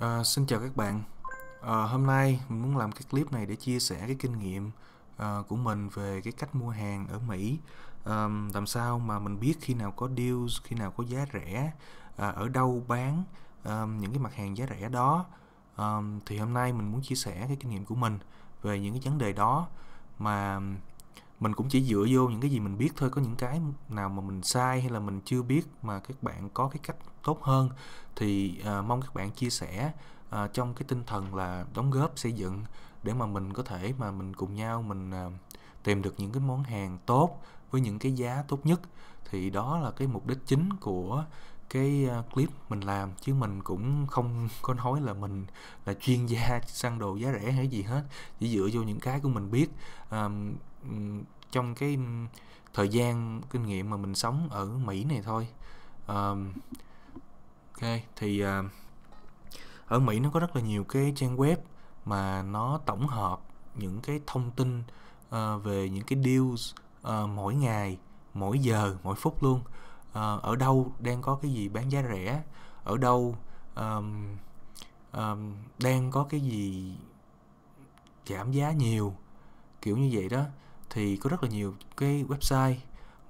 À, xin chào các bạn à, Hôm nay mình muốn làm cái clip này để chia sẻ cái kinh nghiệm à, của mình về cái cách mua hàng ở Mỹ à, Làm sao mà mình biết khi nào có deals, khi nào có giá rẻ à, Ở đâu bán à, những cái mặt hàng giá rẻ đó à, Thì hôm nay mình muốn chia sẻ cái kinh nghiệm của mình về những cái vấn đề đó Mà mình cũng chỉ dựa vô những cái gì mình biết thôi có những cái nào mà mình sai hay là mình chưa biết mà các bạn có cái cách tốt hơn thì uh, mong các bạn chia sẻ uh, trong cái tinh thần là đóng góp xây dựng để mà mình có thể mà mình cùng nhau mình uh, tìm được những cái món hàng tốt với những cái giá tốt nhất thì đó là cái mục đích chính của cái ờ, clip mình làm chứ mình cũng không có nói là mình là chuyên gia săn đồ giá rẻ hay gì hết chỉ dựa vô những cái của mình biết um, trong cái thời gian kinh nghiệm mà mình sống ở Mỹ này thôi um, ok thì uh, ở Mỹ nó có rất là nhiều cái trang web mà nó tổng hợp những cái thông tin uh, về những cái deals uh, mỗi ngày mỗi giờ mỗi phút luôn Ờ, ở đâu đang có cái gì bán giá rẻ ở đâu um, um, đang có cái gì giảm giá nhiều kiểu như vậy đó thì có rất là nhiều cái website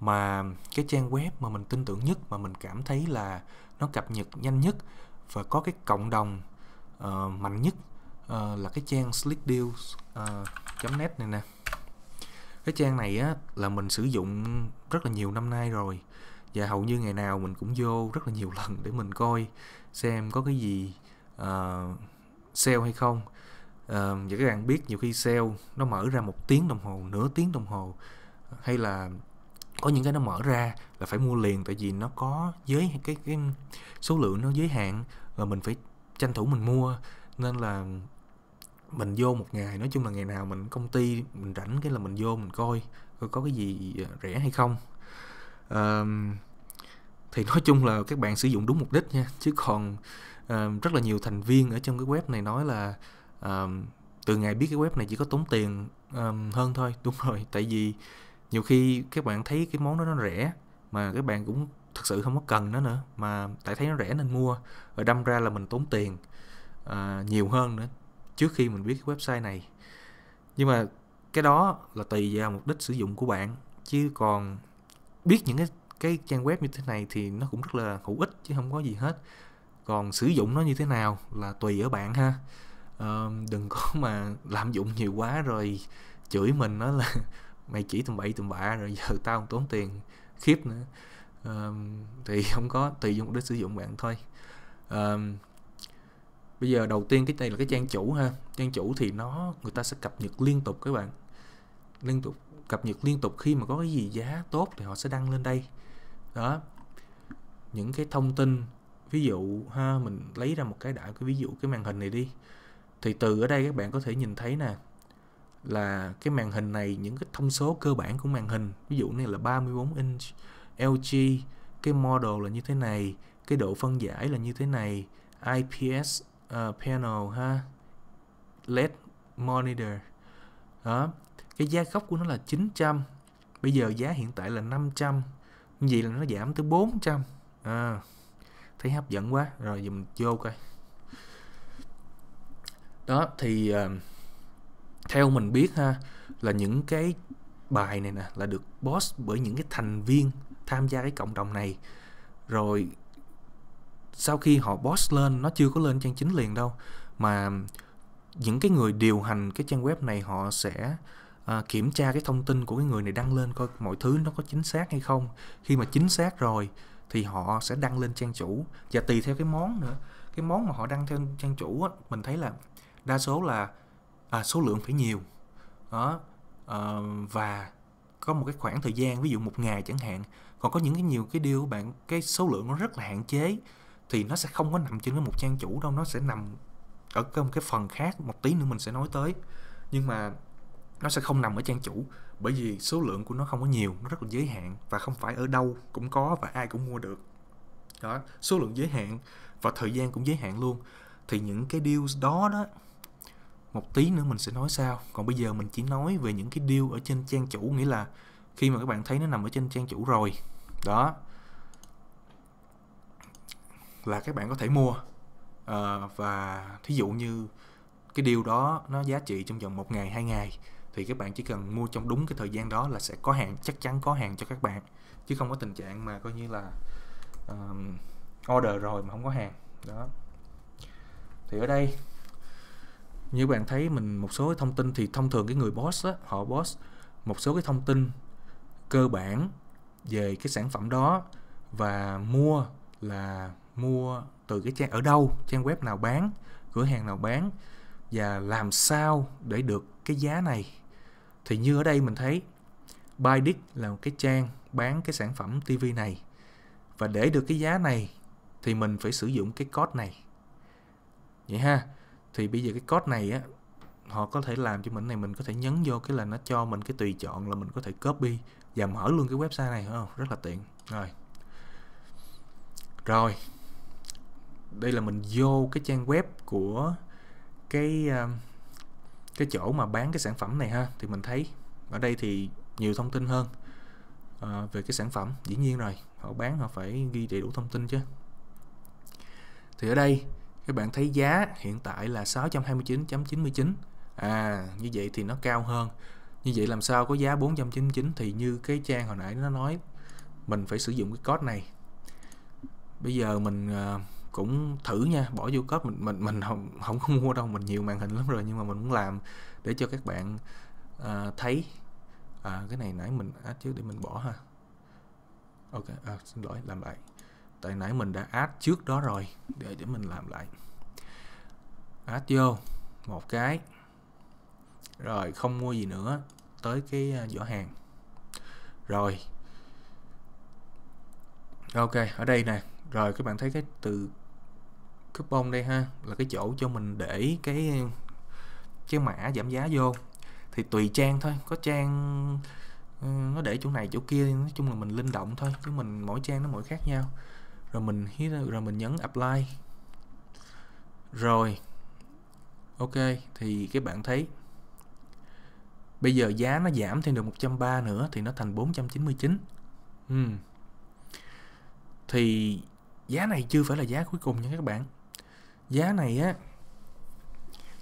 mà cái trang web mà mình tin tưởng nhất mà mình cảm thấy là nó cập nhật nhanh nhất và có cái cộng đồng uh, mạnh nhất uh, là cái trang slickdeals.net uh, này nè cái trang này á là mình sử dụng rất là nhiều năm nay rồi và dạ, hầu như ngày nào mình cũng vô rất là nhiều lần để mình coi xem có cái gì uh, sale hay không uh, và các bạn biết nhiều khi sale nó mở ra một tiếng đồng hồ nửa tiếng đồng hồ hay là có những cái nó mở ra là phải mua liền tại vì nó có giới cái cái số lượng nó giới hạn là mình phải tranh thủ mình mua nên là mình vô một ngày nói chung là ngày nào mình công ty mình rảnh cái là mình vô mình coi coi có cái gì rẻ hay không um, thì nói chung là các bạn sử dụng đúng mục đích nha chứ còn uh, rất là nhiều thành viên ở trong cái web này nói là uh, từ ngày biết cái web này chỉ có tốn tiền um, hơn thôi đúng rồi tại vì nhiều khi các bạn thấy cái món đó nó rẻ mà các bạn cũng thực sự không có cần nó nữa mà tại thấy nó rẻ nên mua rồi đâm ra là mình tốn tiền uh, nhiều hơn nữa trước khi mình biết cái website này nhưng mà cái đó là tùy vào mục đích sử dụng của bạn chứ còn biết những cái cái trang web như thế này thì nó cũng rất là hữu ích chứ không có gì hết còn sử dụng nó như thế nào là tùy ở bạn ha đừng có mà lạm dụng nhiều quá rồi chửi mình nó là mày chỉ tầm bậy tầm bạ rồi giờ tao không tốn tiền khiếp nữa ờ, thì không có tùy dụng để sử dụng bạn thôi ờ, bây giờ đầu tiên cái này là cái trang chủ ha trang chủ thì nó người ta sẽ cập nhật liên tục các bạn liên tục cập nhật liên tục khi mà có cái gì giá tốt thì họ sẽ đăng lên đây đó những cái thông tin ví dụ ha mình lấy ra một cái đã cái ví dụ cái màn hình này đi thì từ ở đây các bạn có thể nhìn thấy nè là cái màn hình này những cái thông số cơ bản của màn hình ví dụ này là 34 inch LG cái model là như thế này cái độ phân giải là như thế này IPS uh, ờ, panel ha LED monitor đó cái giá gốc của nó là 900 bây giờ giá hiện tại là 500 vậy là nó giảm tới 400 à, thấy hấp dẫn quá rồi giờ mình vô coi đó thì ờ, theo mình biết ha là những cái bài này nè là được boss bởi những cái thành viên tham gia cái cộng đồng này rồi sau khi họ boss lên nó chưa có lên trang chính liền đâu mà những cái người điều hành cái trang web này họ sẽ à, kiểm tra cái thông tin của cái người này đăng lên coi mọi thứ nó có chính xác hay không khi mà chính xác rồi thì họ sẽ đăng lên trang chủ và tùy theo cái món nữa cái món mà họ đăng theo trang chủ á, mình thấy là đa số là à, số lượng phải nhiều đó à, và có một cái khoảng thời gian ví dụ một ngày chẳng hạn còn có những cái nhiều cái điều bạn cái số lượng nó rất là hạn chế thì nó sẽ không có nằm trên cái một trang chủ đâu nó sẽ nằm ở một cái phần khác một tí nữa mình sẽ nói tới nhưng mà nó sẽ không nằm ở trang chủ bởi vì số lượng của nó không có nhiều nó rất là giới hạn và không phải ở đâu cũng có và ai cũng mua được đó số lượng giới hạn và thời gian cũng giới hạn luôn thì những cái deal đó đó một tí nữa mình sẽ nói sao còn bây giờ mình chỉ nói về những cái deal ở trên trang chủ nghĩa là khi mà các bạn thấy nó nằm ở trên trang chủ rồi đó là các bạn có thể mua à, và thí dụ như cái điều đó nó giá trị trong vòng một ngày hai ngày thì các bạn chỉ cần mua trong đúng cái thời gian đó là sẽ có hàng chắc chắn có hàng cho các bạn chứ không có tình trạng mà coi như là um, order rồi mà không có hàng đó thì ở đây như bạn thấy mình một số thông tin thì thông thường cái người boss á, họ boss một số cái thông tin cơ bản về cái sản phẩm đó và mua là mua từ cái trang ở đâu trang web nào bán cửa hàng nào bán và làm sao để được cái giá này thì như ở đây mình thấy Baidic là một cái trang bán cái sản phẩm TV này và để được cái giá này thì mình phải sử dụng cái code này vậy ha thì bây giờ cái code này á họ có thể làm cho mình này mình có thể nhấn vô cái là nó cho mình cái tùy chọn là mình có thể copy và mở luôn cái website này không rất là tiện rồi rồi đây là mình vô cái trang web của cái uh, cái chỗ mà bán cái sản phẩm này ha thì mình thấy ở đây thì nhiều thông tin hơn à, về cái sản phẩm dĩ nhiên rồi họ bán họ phải ghi đầy đủ thông tin chứ thì ở đây các bạn thấy giá hiện tại là 629.99 à như vậy thì nó cao hơn như vậy làm sao có giá 499 thì như cái trang hồi nãy nó nói mình phải sử dụng cái code này bây giờ mình uh, cũng thử nha bỏ vô code mình mình mình không không có mua đâu mình nhiều màn hình lắm rồi nhưng mà mình muốn làm để cho các bạn uh, thấy à, cái này nãy mình add à, trước để mình bỏ ha ok à, xin lỗi làm lại tại nãy mình đã add trước đó rồi để để mình làm lại add vô một cái rồi không mua gì nữa tới cái giỏ à, hàng rồi ok ở đây nè rồi các bạn thấy cái từ coupon đây ha là cái chỗ cho mình để cái cái mã giảm giá vô thì tùy trang thôi có trang ừ, nó để chỗ này chỗ kia nói chung là mình linh động thôi chứ mình mỗi trang nó mỗi khác nhau rồi mình hit rồi mình nhấn apply rồi ok thì các bạn thấy bây giờ giá nó giảm thêm được 130 nữa thì nó thành 499 ừ. thì giá này chưa phải là giá cuối cùng nha các bạn giá này á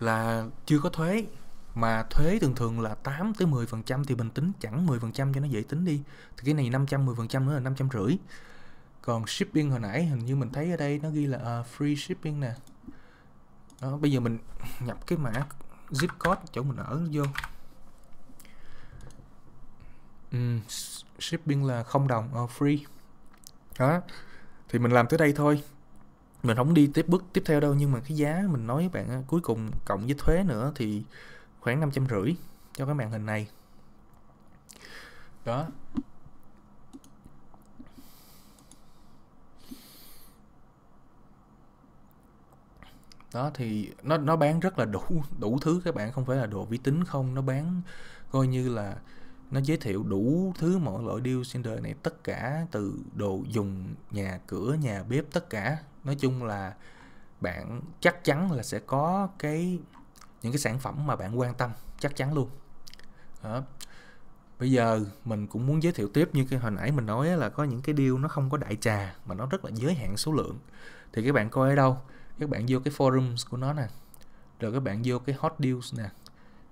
là chưa có thuế mà thuế thường thường là 8 tới 10% thì mình tính chẳng 10% cho nó dễ tính đi. Thì cái này phần trăm nữa là rưỡi Còn shipping hồi nãy hình như mình thấy ở đây nó ghi là uh, free shipping nè. Đó, bây giờ mình nhập cái mã zip code chỗ mình ở vô. Um, shipping là không đồng uh, free. Đó. Thì mình làm tới đây thôi mình không đi tiếp bước tiếp theo đâu nhưng mà cái giá mình nói với bạn cuối cùng cộng với thuế nữa thì khoảng năm trăm rưỡi cho cái màn hình này đó đó thì nó nó bán rất là đủ đủ thứ các bạn không phải là đồ vi tính không nó bán coi như là nó giới thiệu đủ thứ mọi loại deal trên này tất cả từ đồ dùng nhà cửa nhà bếp tất cả nói chung là bạn chắc chắn là sẽ có cái những cái sản phẩm mà bạn quan tâm chắc chắn luôn đó. bây giờ mình cũng muốn giới thiệu tiếp như cái hồi nãy mình nói là có những cái deal nó không có đại trà mà nó rất là giới hạn số lượng thì các bạn coi ở đâu các bạn vô cái forums của nó nè rồi các bạn vô cái hot deals nè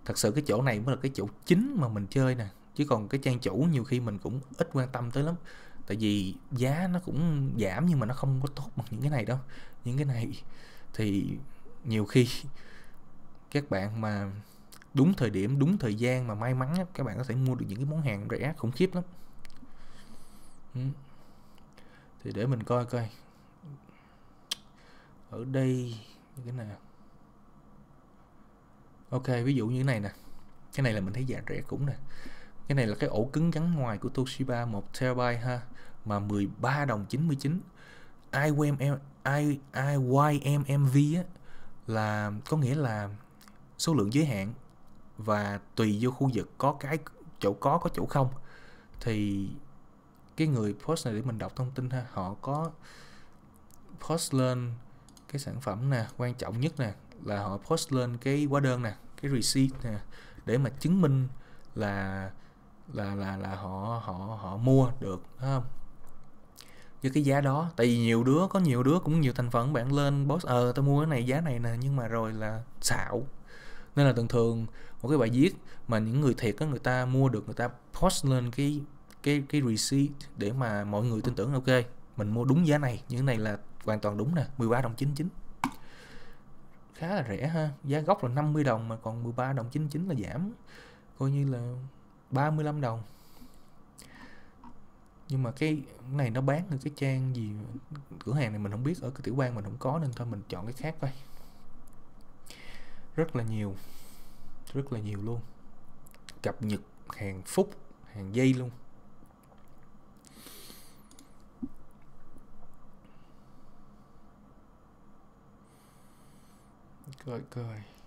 thật sự cái chỗ này mới là cái chỗ chính mà mình chơi nè chứ còn cái trang chủ nhiều khi mình cũng ít quan tâm tới lắm tại vì giá nó cũng giảm nhưng mà nó không có tốt bằng những cái này đâu những cái này thì nhiều khi các bạn mà đúng thời điểm đúng thời gian mà may mắn á, các bạn có thể mua được những cái món hàng rẻ khủng khiếp lắm ừ. thì để mình coi coi ở đây như thế nào ok ví dụ như thế này nè cái này là mình thấy giá rẻ cũng nè cái này là cái ổ cứng gắn ngoài của Toshiba 1TB ha mà 13 đồng 99 IYM, I, IYMMV á, là có nghĩa là số lượng giới hạn và tùy vô khu vực có cái chỗ có có chỗ không thì cái người post này để mình đọc thông tin ha họ có post lên cái sản phẩm nè quan trọng nhất nè là họ post lên cái hóa đơn nè cái receipt nè để mà chứng minh là là là là họ họ họ mua được phải không với cái giá đó tại vì nhiều đứa có nhiều đứa cũng nhiều thành phần bạn lên boss ờ tao mua cái này giá này nè nhưng mà rồi là xạo nên là thường thường một cái bài viết mà những người thiệt á người ta mua được người ta post lên cái cái cái receipt để mà mọi người tin tưởng ok mình mua đúng giá này những này là hoàn toàn đúng nè 13 đồng 99 khá là rẻ ha giá gốc là 50 đồng mà còn 13 đồng 99 là giảm coi như là 35 đồng nhưng mà cái này nó bán được cái trang gì cửa hàng này mình không biết ở cái tiểu bang mình không có nên thôi mình chọn cái khác thôi rất là nhiều rất là nhiều luôn cập nhật hàng phút hàng giây luôn cười cười